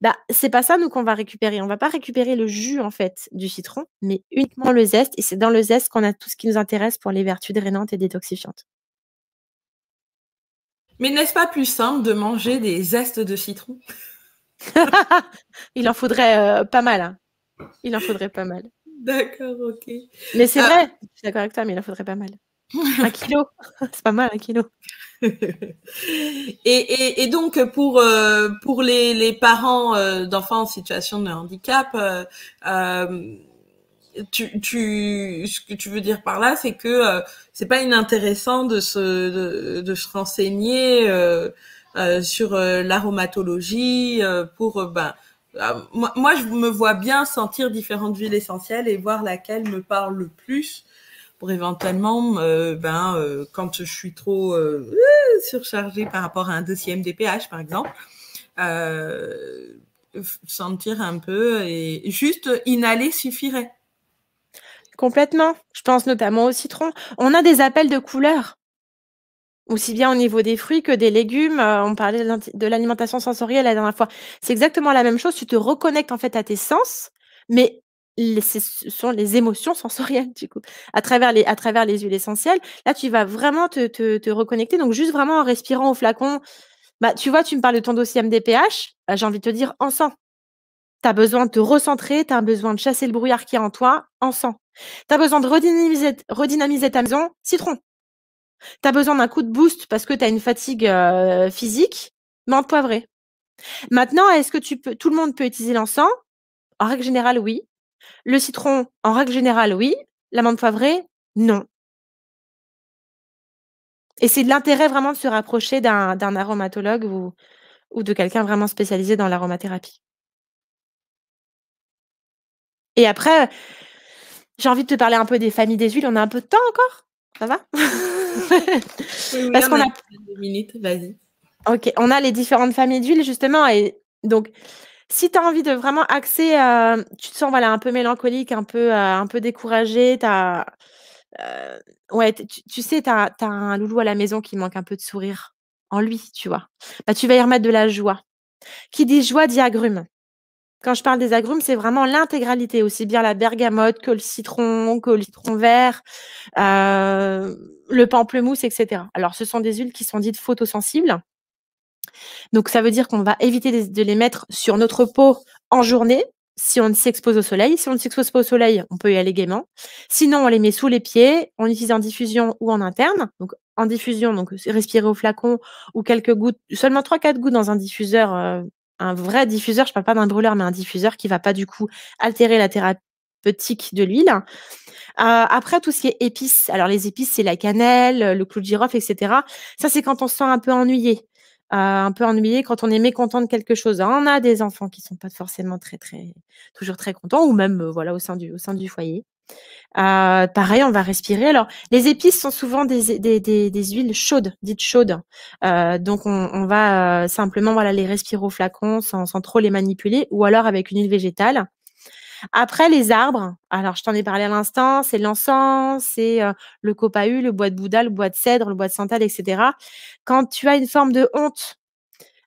Bah c'est pas ça nous qu'on va récupérer. On va pas récupérer le jus en fait du citron, mais uniquement le zeste. Et c'est dans le zeste qu'on a tout ce qui nous intéresse pour les vertus drainantes et détoxifiantes. Mais n'est-ce pas plus simple de manger des zestes de citron euh, hein. Il en faudrait pas mal. Il en faudrait pas mal. D'accord, ok. Mais c'est euh, vrai, je suis d'accord avec toi, mais il en faudrait pas mal. un kilo, c'est pas mal un kilo. et, et, donc pour euh, pour les, parents euh, d'enfants en situation de handicap, tu, ce que tu veux dire par là, c'est que c'est pas inintéressant de se de, se renseigner sur l'aromatologie pour ben euh, moi, je me vois bien sentir différentes huiles essentielles et voir laquelle me parle le plus pour éventuellement, euh, ben, euh, quand je suis trop surchargée par rapport à un dossier MDPH, par exemple, sentir un peu et juste inhaler suffirait. Complètement. Je pense notamment au citron. On a des appels de couleurs aussi bien au niveau des fruits que des légumes. Euh, on parlait de l'alimentation sensorielle la dernière fois. C'est exactement la même chose. Tu te reconnectes en fait à tes sens, mais ce sont les émotions sensorielles du coup. À travers les, à travers les huiles essentielles, là tu vas vraiment te, reconnecter. Donc juste vraiment en respirant au flacon. Bah, tu vois, tu me parles de ton dossier MDPH. Bah, j'ai envie de te dire en sang. Tu as besoin de te recentrer, tu as besoin de chasser le brouillard qui est en toi en sang. Tu as besoin de redynamiser, redynamiser ta maison, citron. Tu as besoin d'un coup de boost parce que tu as une fatigue euh, physique, menthe poivrée. Maintenant, est-ce que tu peux, tout le monde peut utiliser l'encens En règle générale, oui. Le citron, en règle générale, oui. la menthe poivrée, non. Et c'est de l'intérêt vraiment de se rapprocher d'un aromatologue ou, ou de quelqu'un vraiment spécialisé dans l'aromathérapie. Et après, j'ai envie de te parler un peu des familles des huiles. On a un peu de temps encore Ça va Parce qu'on a. y Ok, on a les différentes familles d'huiles, justement. Et donc, si tu as envie de vraiment axer, euh, tu te sens voilà, un peu mélancolique, un peu, euh, un peu découragé, as, euh, ouais, tu, sais, tu as, un loulou à la maison qui manque un peu de sourire en lui, tu vois. Bah, tu vas y remettre de la joie. Qui dit joie dit agrume. Quand je parle des agrumes, c'est vraiment l'intégralité, aussi bien la bergamote que le citron, que le citron vert, euh, le pamplemousse, etc. Alors, ce sont des huiles qui sont dites photosensibles. Donc, ça veut dire qu'on va éviter de les mettre sur notre peau en journée, si on ne s'expose au soleil. Si on ne s'expose pas au soleil, on peut y aller gaiement. Sinon, on les met sous les pieds, on utilise en diffusion ou en interne. Donc, en diffusion, donc respirer au flacon ou quelques gouttes, seulement 3-4 gouttes dans un diffuseur euh, un vrai diffuseur, je ne parle pas d'un brûleur, mais un diffuseur qui va pas du coup altérer la thérapeutique de l'huile. Euh, après, tout ce qui est épices, alors les épices, c'est la cannelle, le clou de girofle, etc. Ça, c'est quand on se sent un peu ennuyé. Euh, un peu ennuyé quand on est mécontent de quelque chose. Ah, on a des enfants qui sont pas forcément très très toujours très contents ou même euh, voilà au sein du au sein du foyer. Euh, pareil, on va respirer. Alors, les épices sont souvent des, huiles chaudes, dites chaudes. Euh, donc, on, va euh, simplement voilà, les respirer au flacon sans, trop les manipuler, ou alors avec une huile végétale. Après, les arbres. Alors, je t'en ai parlé à l'instant. C'est l'encens, c'est le copahu, le bois de bouddha, le bois de cèdre, le bois de santal, etc. Quand tu as une forme de honte,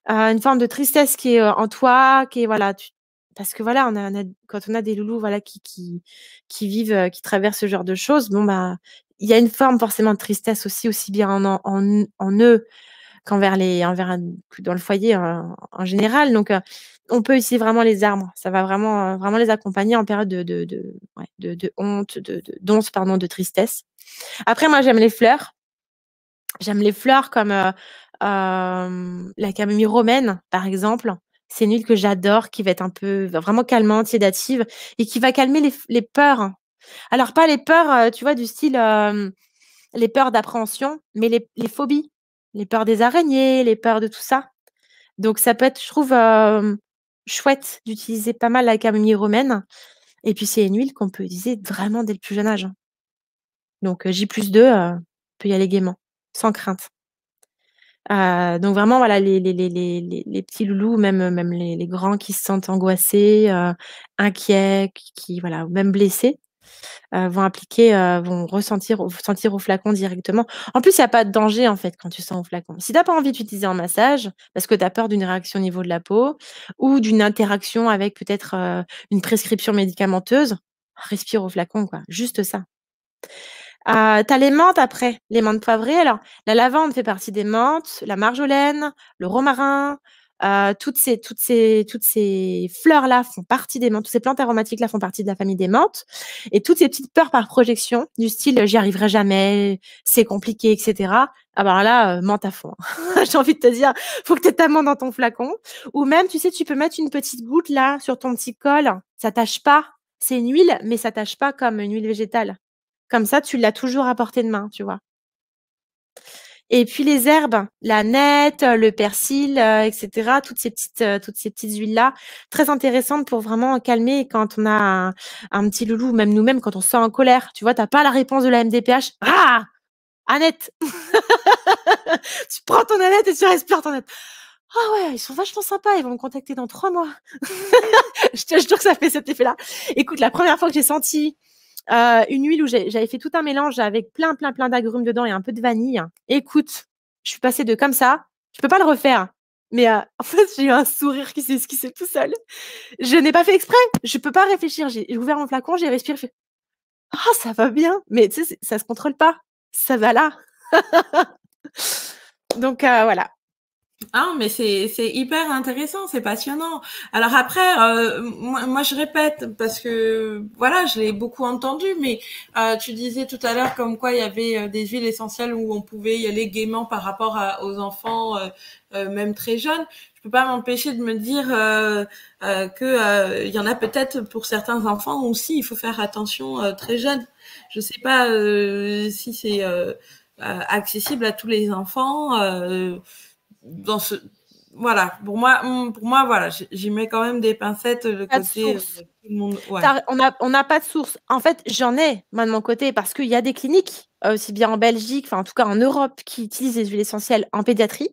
une forme de tristesse qui est en toi, qui est, voilà, tu, parce que voilà, on a, quand on a des loulous voilà, qui, qui, qui vivent, euh, qui traversent ce genre de choses, bon, bah, il y a une forme forcément de tristesse aussi, aussi bien en, en, en eux qu'envers les, envers dans le foyer en, général. Donc, euh, on peut aussi vraiment les arbres. Ça va vraiment, euh, vraiment les accompagner en période de, de, de, ouais, de, de honte, de, d'once, pardon, de tristesse. Après, moi, j'aime les fleurs. J'aime les fleurs comme euh, la camomille romaine, par exemple. C'est une huile que j'adore, qui va être un peu vraiment calmante, sédative, et qui va calmer les, peurs. Hein. Alors, pas les peurs, euh, tu vois, du style les peurs d'appréhension, mais les, phobies, les peurs des araignées, les peurs de tout ça. Donc, ça peut être, je trouve, chouette d'utiliser pas mal la camomille romaine. Et puis, c'est une huile qu'on peut utiliser vraiment dès le plus jeune âge. Hein. Donc, euh, J plus 2 euh, peut y aller gaiement, sans crainte. Euh, donc vraiment voilà les, les, petits loulous, même, même les, grands qui se sentent angoissés, euh, inquiets, qui voilà même blessés. Euh, vont appliquer, vont ressentir, sentir au flacon directement. En plus, il n'y a pas de danger en fait quand tu sens au flacon. Si tu n'as pas envie d'utiliser en massage parce que tu as peur d'une réaction au niveau de la peau ou d'une interaction avec peut-être une prescription médicamenteuse, respire au flacon, quoi. Juste ça. Euh, les menthes après, les menthes poivrées. Alors, la lavande fait partie des menthes, la marjolaine, le romarin, euh, toutes ces, toutes ces, toutes ces fleurs-là font partie des menthes, toutes ces plantes aromatiques-là font partie de la famille des menthes. Et toutes ces petites peurs par projection, du style j'y arriverai jamais, c'est compliqué, etc. Ah ben là, euh, menthe à fond. J'ai envie de te dire, faut que tu ta menthe dans ton flacon. Ou même, tu sais, tu peux mettre une petite goutte là sur ton petit col, ça tâche pas. C'est une huile, mais ça tâche pas comme une huile végétale. Comme ça, tu l'as toujours à portée de main, tu vois. Et puis les herbes, la euh, le persil, euh, etc. Toutes ces petites, euh, toutes ces petites huiles là, très intéressantes pour vraiment calmer quand on a un, petit loulou, même nous-mêmes quand on se sent en colère. Tu vois, t'as pas la réponse de la MDPH. Ah, Annette, tu prends ton Annette et tu respires ton Annette. Ah ouais, ils sont vachement sympas, ils vont me contacter dans trois mois. je te jure que ça fait cet effet-là. Écoute, la première fois que j'ai senti euh, une huile où j'avais fait tout un mélange avec plein, plein, plein d'agrumes dedans et un peu de vanille. Écoute, je suis passée de comme ça, je peux pas le refaire. Mais euh, en fait, j'ai eu un sourire qui s'est esquissé tout seul. Je n'ai pas fait exprès. Je peux pas réfléchir. J'ai ouvert mon flacon, j'ai respiré. Fait... «Ah, ça va bien. Mais tu sais, ça se contrôle pas. Ça va là. Donc euh, voilà. Ah, mais c'est hyper intéressant, c'est passionnant. Alors après, euh, moi, je répète parce que voilà, je l'ai beaucoup entendu, mais euh, tu disais tout à l'heure comme quoi il y avait euh, des villes essentielles où on pouvait y aller gaiement par rapport aux enfants, même très jeunes. Je peux pas m'empêcher de me dire que il y en a peut-être pour certains enfants aussi, il faut faire attention très jeune. Je sais pas si c'est accessible à tous les enfants dans voilà, pour moi, mm, pour moi, voilà, j'y mets quand même des pincettes le côté. Euh, on n'a pas de source. En fait, j'en ai, moi, de mon côté, parce qu'il y a des cliniques, euh, aussi bien en Belgique, enfin, en tout cas en Europe, qui utilisent les huiles essentielles en pédiatrie.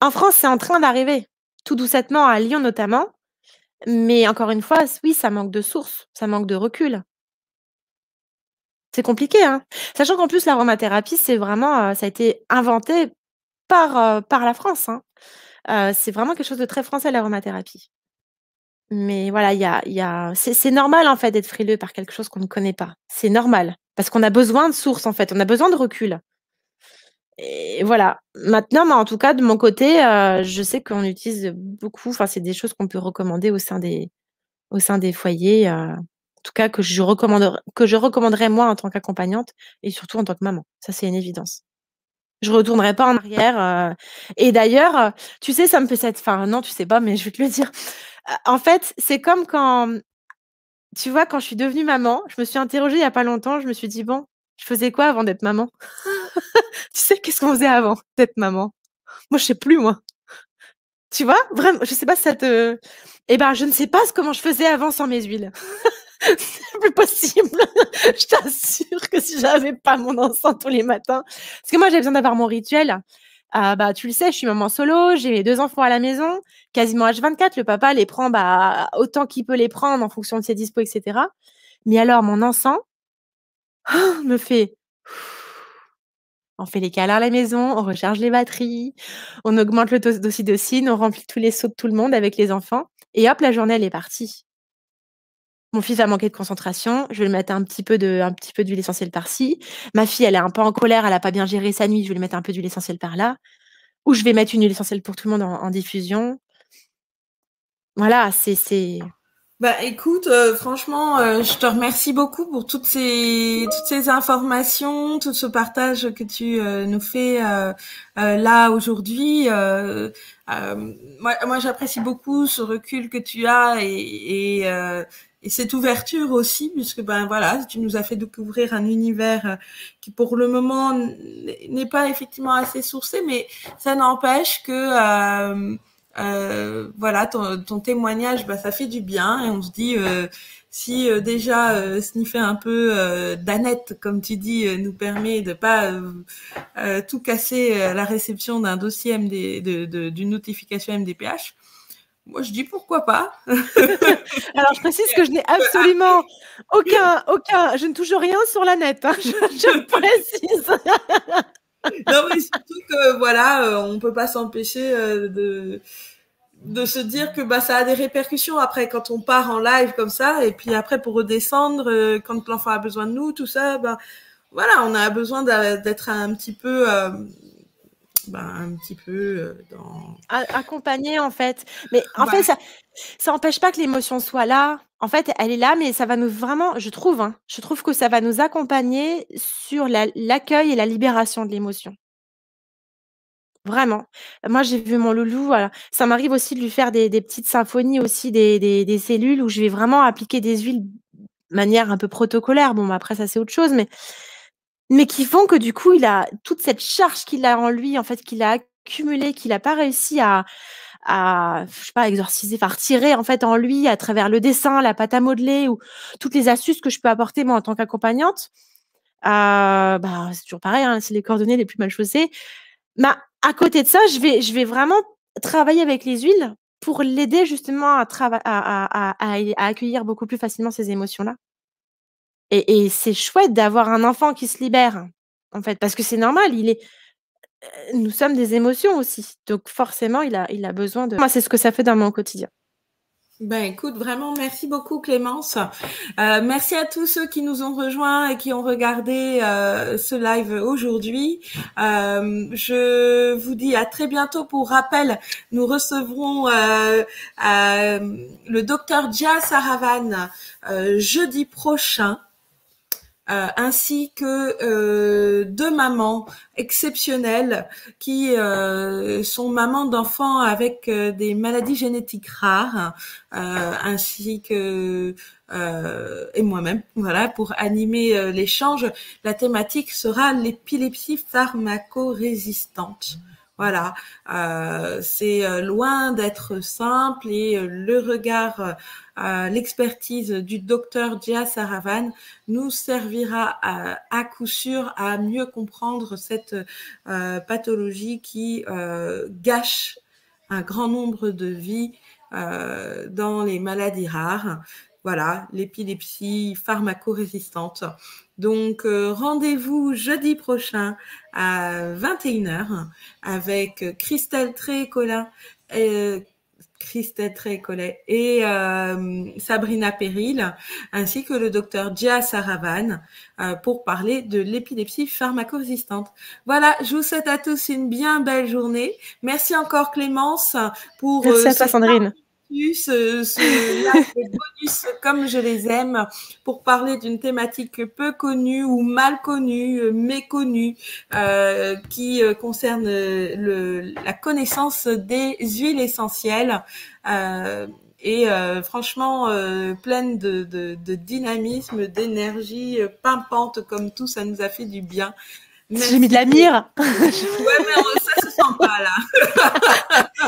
En France, c'est en train d'arriver, tout doucettement, à Lyon notamment. Mais encore une fois, oui, ça manque de source, ça manque de recul. C'est compliqué, hein Sachant qu'en plus, l'aromathérapie, c'est vraiment, euh, ça a été inventé par, la France. Hein. c'est vraiment quelque chose de très français, l'aromathérapie. Mais voilà, y y a... c'est normal en fait d'être frileux par quelque chose qu'on ne connaît pas. C'est normal parce qu'on a besoin de sources en fait, on a besoin de recul. Et voilà. Maintenant, en tout cas, de mon côté, je sais qu'on utilise beaucoup. Enfin, c'est des choses qu'on peut recommander au sein des, au sein des foyers. en tout cas, que je recommande, que je recommanderais moi en tant qu'accompagnante et surtout en tant que maman. Ça, c'est une évidence. Je retournerai pas en arrière. Euh. Et d'ailleurs, euh, tu sais, ça me fait cette. Enfin, non, tu sais pas, mais je vais te le dire. Euh, en fait, c'est comme quand. Mmh, tu vois, quand je suis devenue maman, je me suis interrogée il y a pas longtemps. Je me suis dit, bon, je faisais quoi avant d'être maman Tu sais, qu'est-ce qu'on faisait avant d'être maman Moi, je sais plus, moi. Tu vois, vraiment, je sais pas si ça te. Eh ben, je ne sais pas comment je faisais avant sans mes huiles. c'est plus possible. je t'assure que si j'avais pas mon encens tous les matins, parce que moi j'avais besoin d'avoir mon rituel. Ah, bah, tu le sais, je suis maman solo, j'ai mes deux enfants à la maison, quasiment H24. Le papa les prend bah, autant qu'il peut les prendre en fonction de ses dispos, etc. Mais alors, mon encens me fait on fait les câlins à la maison, on recharge les batteries, on augmente le taux d'ocytocine, on remplit tous les seaux de tout le monde avec les enfants, et hop, la journée, elle est partie. Mon fils a manqué de concentration, je vais lui mettre un petit peu de, un petit peu d'huile essentielle par-ci. Ma fille, elle est un peu en colère, elle n'a pas bien géré sa nuit, je vais lui mettre un peu d'huile essentielle par-là. Ou je vais mettre une huile essentielle pour tout le monde en, en diffusion. Voilà, c'est bah écoute, euh, franchement, euh, je te remercie beaucoup pour toutes ces toutes ces informations, tout ce partage que tu euh, nous fais là aujourd'hui. moi, moi j'apprécie beaucoup ce recul que tu as et, et et cette ouverture aussi, puisque ben voilà, tu nous as fait découvrir un univers qui pour le moment n'est pas effectivement assez sourcé, mais ça n'empêche que euh, voilà, ton, témoignage, bah, ça fait du bien. Et on se dit, euh, si euh, déjà euh, sniffer un peu euh, d'annette comme tu dis, nous permet de pas tout casser à la réception d'un dossier MD, de, d'une notification MDPH. Moi, je dis pourquoi pas. Alors, je précise que je n'ai absolument aucun, aucun, je ne touche rien sur la net. Hein. je précise. non, mais surtout que voilà, euh, on peut pas s'empêcher euh, de de se dire que bah ça a des répercussions après quand on part en live comme ça et puis après pour redescendre euh, quand l'enfant a besoin de nous tout ça bah, voilà on a besoin d'être un petit peu bah, un petit peu euh, dans. Accompagner, en fait. Mais en fait, ça ça n'empêche pas que l'émotion soit là. En fait, elle est là, mais ça va nous vraiment, je trouve, hein, je trouve que ça va nous accompagner sur l'accueil et la libération de l'émotion. Vraiment. Moi, j'ai vu mon loulou. Ça m'arrive aussi de lui faire des, petites symphonies aussi, des, des, cellules où je vais vraiment appliquer des huiles de manière un peu protocolaire. Bon, bah, après, ça, c'est autre chose, mais mais qui font que du coup, il a toute cette charge qu'il a en lui, en fait, qu'il a accumulée, qu'il n'a pas réussi à, à, je sais pas, exorciser, enfin, retirer, en fait, en lui, à travers le dessin, la pâte à modeler ou toutes les astuces que je peux apporter, moi, en tant qu'accompagnante. Euh, bah, c'est toujours pareil, hein, c'est les coordonnées les plus mal chaussées. Bah, à côté de ça, je vais, je vais vraiment travailler avec les huiles pour l'aider justement à, à, à, à, accueillir beaucoup plus facilement ces émotions-là. Et, c'est chouette d'avoir un enfant qui se libère, en fait, parce que c'est normal, il est. Euh, nous sommes des émotions aussi. Donc forcément, il a, il a besoin de. Moi, c'est ce que ça fait dans mon quotidien. Ben écoute, vraiment, merci beaucoup Clémence. Euh, merci à tous ceux qui nous ont rejoints et qui ont regardé euh, ce live aujourd'hui. je vous dis à très bientôt. Pour rappel, nous recevrons le docteur Jia Saravan jeudi prochain. Euh, ainsi que euh, deux mamans exceptionnelles qui euh, sont mamans d'enfants avec des maladies génétiques rares, ainsi que et moi-même, voilà, pour animer l'échange. La thématique sera l'épilepsie pharmacorésistante. Voilà, euh, c'est euh, loin d'être simple et euh, le regard, l'expertise du docteur Dia Saravan nous servira à, coup sûr à mieux comprendre cette pathologie qui gâche un grand nombre de vies dans les maladies rares. Voilà, l'épilepsie pharmacorésistante. Donc, euh, rendez-vous jeudi prochain à 21h avec Christelle Trécolin. Euh, Christelle Trécollet et euh, Sabrina Péril, ainsi que le docteur Dia Saravan, euh, pour parler de l'épilepsie pharmacorésistante. Voilà, je vous souhaite à tous une bien belle journée. Merci encore Clémence pour... Merci à toi Sandrine. Euh, bonus, comme je les aime, pour parler d'une thématique peu connue ou mal connue, euh, méconnue, euh, qui concerne le, la connaissance des huiles essentielles. et franchement pleine de, de dynamisme, d'énergie, pimpante comme tout, ça nous a fait du bien. J'ai mis de la mire. ouais, mais ça se sent pas là.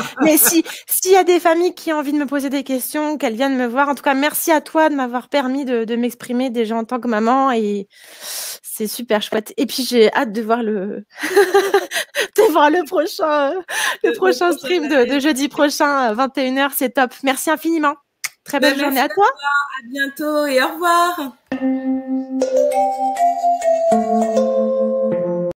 mais si s'il y a des familles qui ont envie de me poser des questions, qu'elles viennent me voir, en tout cas, merci à toi de m'avoir permis de, m'exprimer déjà en tant que maman et c'est super chouette. Et puis j'ai hâte de voir le de voir le prochain le, prochain stream de, jeudi prochain 21h, c'est top. Merci infiniment. Très ben, bonne journée à toi. à bientôt et au revoir.